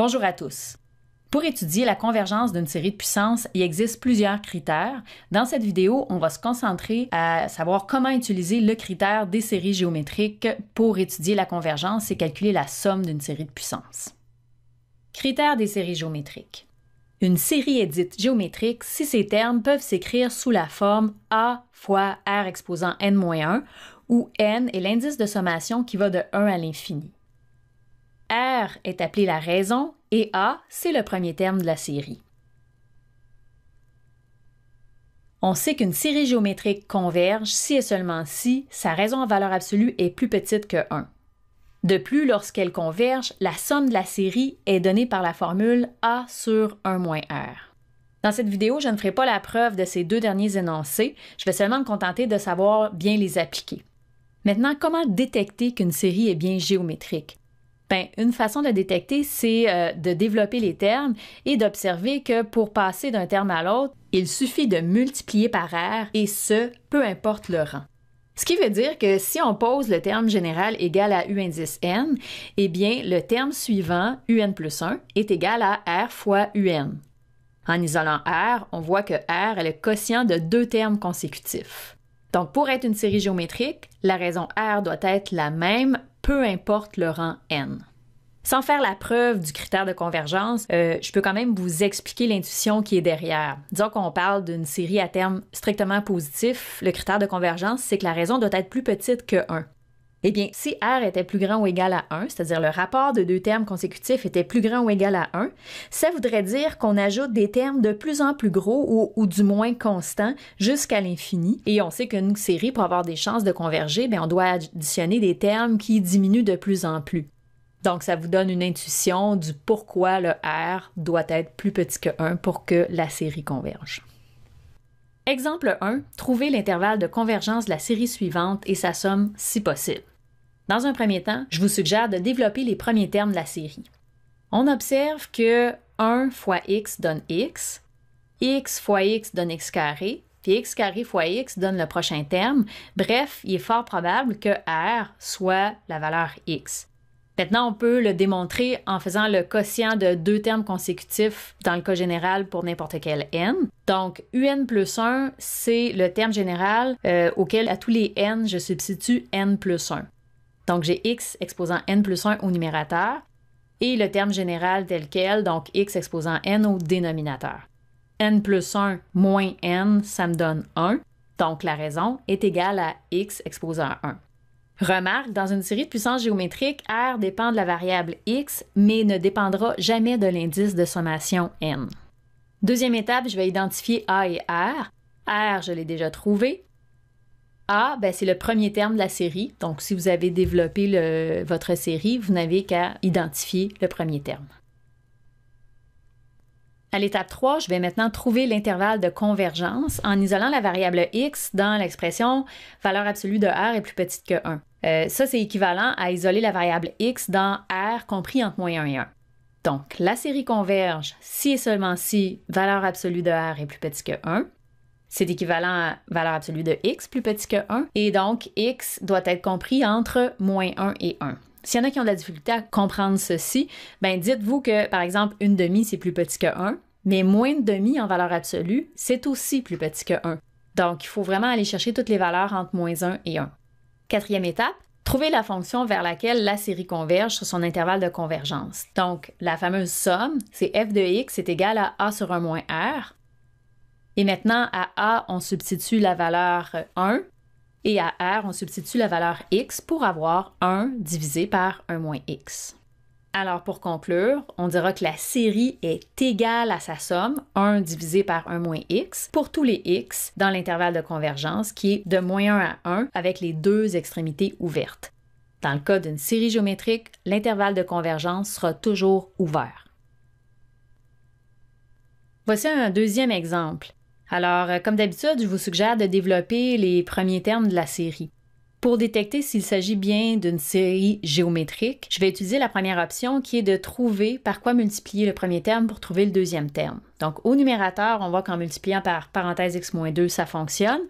Bonjour à tous. Pour étudier la convergence d'une série de puissances, il existe plusieurs critères. Dans cette vidéo, on va se concentrer à savoir comment utiliser le critère des séries géométriques pour étudier la convergence et calculer la somme d'une série de puissances. Critère des séries géométriques. Une série est dite géométrique si ces termes peuvent s'écrire sous la forme A fois R exposant n-1, où n est l'indice de sommation qui va de 1 à l'infini. R est appelé la raison et A, c'est le premier terme de la série. On sait qu'une série géométrique converge si et seulement si sa raison en valeur absolue est plus petite que 1. De plus, lorsqu'elle converge, la somme de la série est donnée par la formule A sur 1 moins R. Dans cette vidéo, je ne ferai pas la preuve de ces deux derniers énoncés, je vais seulement me contenter de savoir bien les appliquer. Maintenant, comment détecter qu'une série est bien géométrique? Ben, une façon de détecter, c'est euh, de développer les termes et d'observer que pour passer d'un terme à l'autre, il suffit de multiplier par R et ce, peu importe le rang. Ce qui veut dire que si on pose le terme général égal à U indice N, eh bien, le terme suivant, UN plus 1, est égal à R fois UN. En isolant R, on voit que R est le quotient de deux termes consécutifs. Donc, pour être une série géométrique, la raison R doit être la même peu importe le rang n. Sans faire la preuve du critère de convergence, euh, je peux quand même vous expliquer l'intuition qui est derrière. Disons qu'on parle d'une série à terme strictement positif, le critère de convergence, c'est que la raison doit être plus petite que 1. Eh bien, si R était plus grand ou égal à 1, c'est-à-dire le rapport de deux termes consécutifs était plus grand ou égal à 1, ça voudrait dire qu'on ajoute des termes de plus en plus gros ou, du moins constants jusqu'à l'infini. Et on sait qu'une série, pour avoir des chances de converger, on doit additionner des termes qui diminuent de plus en plus. Donc, ça vous donne une intuition du pourquoi le R doit être plus petit que 1 pour que la série converge. Exemple 1, trouvez l'intervalle de convergence de la série suivante et sa somme si possible. Dans un premier temps, je vous suggère de développer les premiers termes de la série. On observe que 1 fois x donne x, x fois x donne x carré, puis x carré fois x donne le prochain terme. Bref, il est fort probable que r soit la valeur x. Maintenant, on peut le démontrer en faisant le quotient de deux termes consécutifs dans le cas général pour n'importe quel n. Donc, un plus 1, c'est le terme général euh, auquel à tous les n, je substitue n plus 1. Donc, j'ai x exposant n plus 1 au numérateur et le terme général tel quel, donc x exposant n au dénominateur. n plus 1 moins n, ça me donne 1, donc la raison est égale à x exposant 1. Remarque, dans une série de puissances géométriques, R dépend de la variable x, mais ne dépendra jamais de l'indice de sommation n. Deuxième étape, je vais identifier A et R. R, je l'ai déjà trouvé, a, ben, c'est le premier terme de la série. Donc, si vous avez développé votre série, vous n'avez qu'à identifier le premier terme. À l'étape 3, je vais maintenant trouver l'intervalle de convergence en isolant la variable x dans l'expression valeur absolue de r est plus petite que 1. Euh, ça, c'est équivalent à isoler la variable x dans r compris entre moins 1 et 1. Donc, la série converge si et seulement si valeur absolue de r est plus petite que 1 c'est équivalent à valeur absolue de x plus petit que 1, et donc x doit être compris entre moins 1 et 1. S'il y en a qui ont de la difficulté à comprendre ceci, ben dites-vous que, par exemple, une demi, c'est plus petit que 1, mais moins de demi en valeur absolue, c'est aussi plus petit que 1. Donc, il faut vraiment aller chercher toutes les valeurs entre moins 1 et 1. Quatrième étape, trouver la fonction vers laquelle la série converge sur son intervalle de convergence. Donc, la fameuse somme, c'est f de x est égal à a sur 1 moins r, et maintenant, à A, on substitue la valeur 1 et à R, on substitue la valeur x pour avoir 1 divisé par 1 moins x. Alors pour conclure, on dira que la série est égale à sa somme 1 divisé par 1 moins x pour tous les x dans l'intervalle de convergence qui est de moins 1 à 1 avec les deux extrémités ouvertes. Dans le cas d'une série géométrique, l'intervalle de convergence sera toujours ouvert. Voici un deuxième exemple. Alors, euh, comme d'habitude, je vous suggère de développer les premiers termes de la série. Pour détecter s'il s'agit bien d'une série géométrique, je vais utiliser la première option qui est de trouver par quoi multiplier le premier terme pour trouver le deuxième terme. Donc au numérateur, on voit qu'en multipliant par parenthèse x-2, ça fonctionne.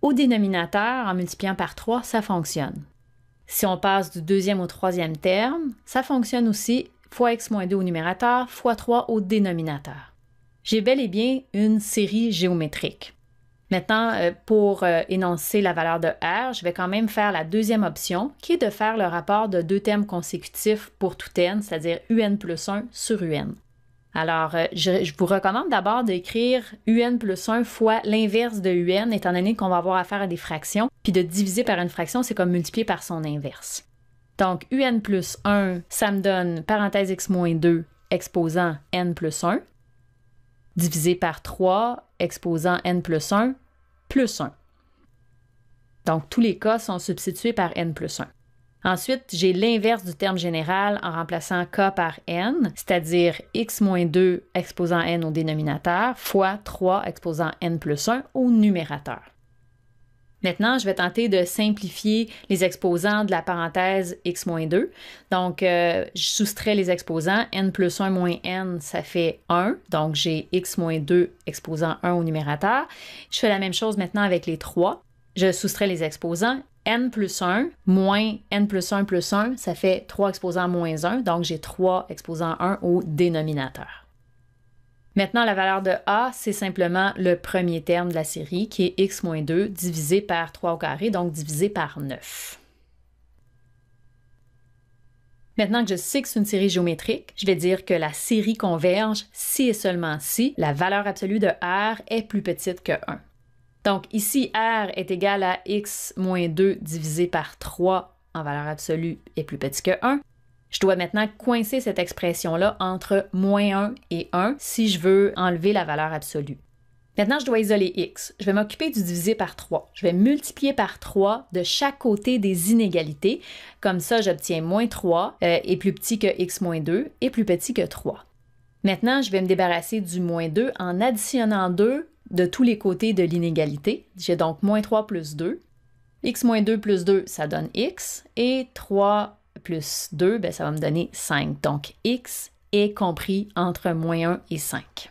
Au dénominateur, en multipliant par 3, ça fonctionne. Si on passe du deuxième au troisième terme, ça fonctionne aussi fois x-2 au numérateur, fois 3 au dénominateur j'ai bel et bien une série géométrique. Maintenant, euh, pour euh, énoncer la valeur de R, je vais quand même faire la deuxième option, qui est de faire le rapport de deux termes consécutifs pour tout n, c'est-à-dire un plus 1 sur un. Alors, euh, je, vous recommande d'abord d'écrire un plus 1 fois l'inverse de un, étant donné qu'on va avoir affaire à des fractions, puis de diviser par une fraction, c'est comme multiplier par son inverse. Donc, un plus 1, ça me donne parenthèse x moins 2 exposant n plus 1 divisé par 3 exposant n plus 1 plus 1. Donc tous les cas sont substitués par n plus 1. Ensuite, j'ai l'inverse du terme général en remplaçant k par n, c'est-à-dire x moins 2 exposant n au dénominateur fois 3 exposant n plus 1 au numérateur. Maintenant, je vais tenter de simplifier les exposants de la parenthèse x-2. Donc, euh, je soustrais les exposants. n plus 1 moins n, ça fait 1. Donc, j'ai x-2 exposant 1 au numérateur. Je fais la même chose maintenant avec les 3. Je soustrais les exposants n plus 1 moins n plus 1 plus 1, ça fait 3 exposants moins 1, donc j'ai 3 exposants 1 au dénominateur. Maintenant, la valeur de A, c'est simplement le premier terme de la série qui est x-2 divisé par 3 au carré, donc divisé par 9. Maintenant que je sais que c'est une série géométrique, je vais dire que la série converge si et seulement si la valeur absolue de R est plus petite que 1. Donc ici, R est égal à x moins 2 divisé par 3 en valeur absolue est plus petit que 1. Je dois maintenant coincer cette expression-là entre moins 1 et 1 si je veux enlever la valeur absolue. Maintenant, je dois isoler x. Je vais m'occuper du divisé par 3. Je vais multiplier par 3 de chaque côté des inégalités. Comme ça, j'obtiens moins 3 euh, et plus petit que x moins 2 et plus petit que 3. Maintenant, je vais me débarrasser du moins 2 en additionnant 2 de tous les côtés de l'inégalité. J'ai donc moins 3 plus 2. x moins 2 plus 2, ça donne x. Et 3 plus 2, ben, ça va me donner 5. Donc x est compris entre moins 1 et 5.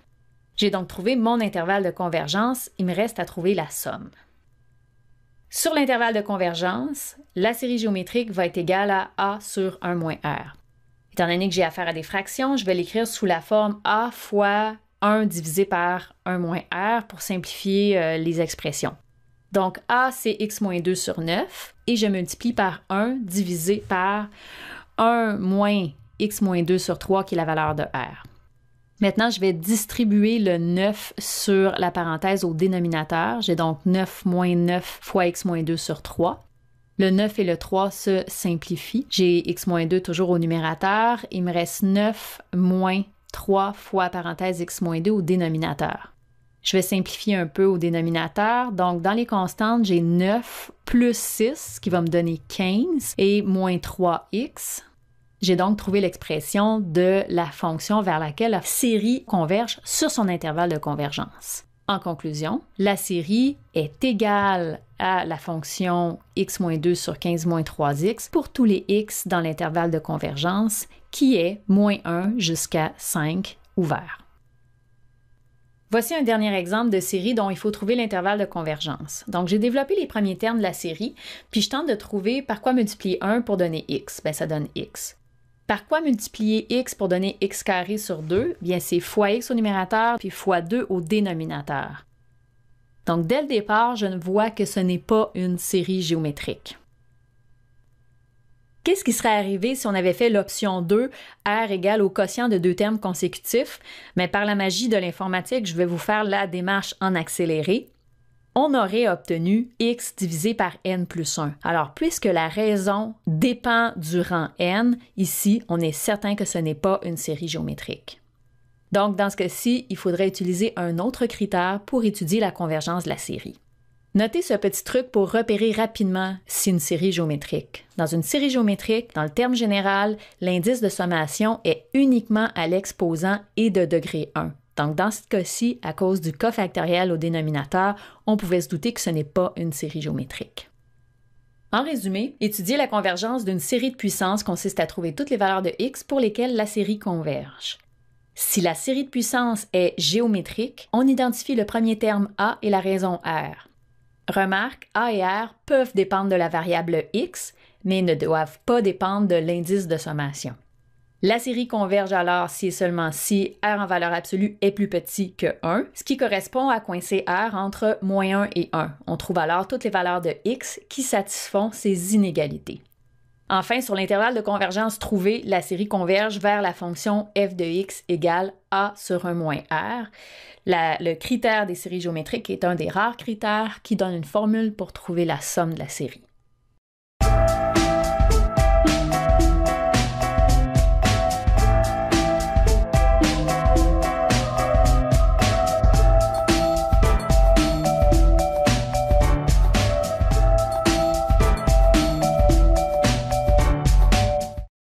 J'ai donc trouvé mon intervalle de convergence, il me reste à trouver la somme. Sur l'intervalle de convergence, la série géométrique va être égale à a sur 1 moins r. Étant donné que j'ai affaire à des fractions, je vais l'écrire sous la forme a fois 1 divisé par 1 moins r pour simplifier euh, les expressions. Donc A, c'est x moins 2 sur 9 et je multiplie par 1 divisé par 1 moins x moins 2 sur 3 qui est la valeur de R. Maintenant, je vais distribuer le 9 sur la parenthèse au dénominateur. J'ai donc 9 moins 9 fois x moins 2 sur 3. Le 9 et le 3 se simplifient. J'ai x moins 2 toujours au numérateur. Il me reste 9 moins 3 fois parenthèse x moins 2 au dénominateur. Je vais simplifier un peu au dénominateur. Donc, dans les constantes, j'ai 9 plus 6 qui va me donner 15 et moins 3x. J'ai donc trouvé l'expression de la fonction vers laquelle la série converge sur son intervalle de convergence. En conclusion, la série est égale à la fonction x-2 sur 15-3x pour tous les x dans l'intervalle de convergence qui est moins 1 jusqu'à 5 ouvert. Voici un dernier exemple de série dont il faut trouver l'intervalle de convergence. Donc, j'ai développé les premiers termes de la série, puis je tente de trouver par quoi multiplier 1 pour donner x. Bien, ça donne x. Par quoi multiplier x pour donner x carré sur 2? Bien, c'est fois x au numérateur, puis fois 2 au dénominateur. Donc, dès le départ, je ne vois que ce n'est pas une série géométrique. Qu'est-ce qui serait arrivé si on avait fait l'option 2, R égale au quotient de deux termes consécutifs? Mais ben, par la magie de l'informatique, je vais vous faire la démarche en accéléré. On aurait obtenu x divisé par n plus 1. Alors, puisque la raison dépend du rang n, ici, on est certain que ce n'est pas une série géométrique. Donc, dans ce cas-ci, il faudrait utiliser un autre critère pour étudier la convergence de la série. Notez ce petit truc pour repérer rapidement si une série géométrique. Dans une série géométrique, dans le terme général, l'indice de sommation est uniquement à l'exposant et de degré 1. Donc, dans ce cas-ci, à cause du factoriel au dénominateur, on pouvait se douter que ce n'est pas une série géométrique. En résumé, étudier la convergence d'une série de puissances consiste à trouver toutes les valeurs de x pour lesquelles la série converge. Si la série de puissances est géométrique, on identifie le premier terme A et la raison R. Remarque, A et R peuvent dépendre de la variable X, mais ne doivent pas dépendre de l'indice de sommation. La série converge alors si et seulement si R en valeur absolue est plus petit que 1, ce qui correspond à coincer R entre moins 1 et 1. On trouve alors toutes les valeurs de X qui satisfont ces inégalités. Enfin, sur l'intervalle de convergence trouvé, la série converge vers la fonction f de x égale a sur un moins r. le critère des séries géométriques est un des rares critères qui donne une formule pour trouver la somme de la série.